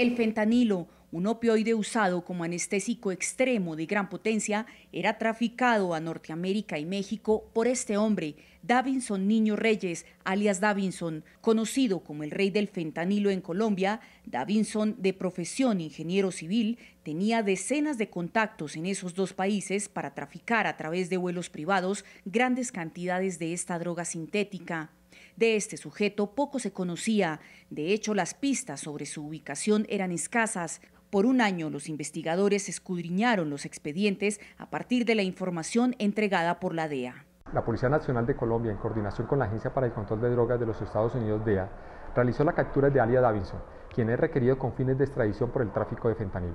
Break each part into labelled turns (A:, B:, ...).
A: El fentanilo, un opioide usado como anestésico extremo de gran potencia, era traficado a Norteamérica y México por este hombre, Davinson Niño Reyes, alias Davinson, conocido como el rey del fentanilo en Colombia. Davinson, de profesión ingeniero civil, tenía decenas de contactos en esos dos países para traficar a través de vuelos privados grandes cantidades de esta droga sintética. De este sujeto poco se conocía, de hecho las pistas sobre su ubicación eran escasas. Por un año los investigadores escudriñaron los expedientes a partir de la información entregada por la DEA.
B: La Policía Nacional de Colombia, en coordinación con la Agencia para el Control de Drogas de los Estados Unidos, DEA, realizó la captura de Alias Davinson, quien es requerido con fines de extradición por el tráfico de fentanil.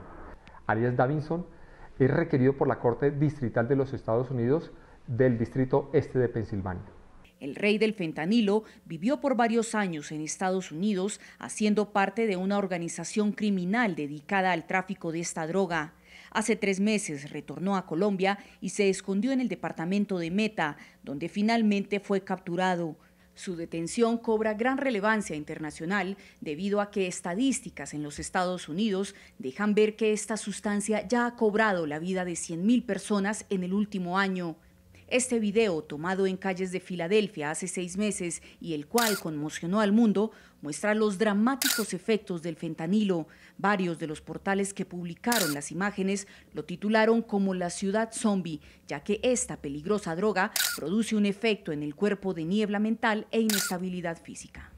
B: Alias Davinson es requerido por la Corte Distrital de los Estados Unidos del Distrito Este de Pensilvania.
A: El rey del fentanilo vivió por varios años en Estados Unidos haciendo parte de una organización criminal dedicada al tráfico de esta droga. Hace tres meses retornó a Colombia y se escondió en el departamento de Meta, donde finalmente fue capturado. Su detención cobra gran relevancia internacional debido a que estadísticas en los Estados Unidos dejan ver que esta sustancia ya ha cobrado la vida de 100.000 personas en el último año. Este video, tomado en calles de Filadelfia hace seis meses y el cual conmocionó al mundo, muestra los dramáticos efectos del fentanilo. Varios de los portales que publicaron las imágenes lo titularon como la ciudad zombie, ya que esta peligrosa droga produce un efecto en el cuerpo de niebla mental e inestabilidad física.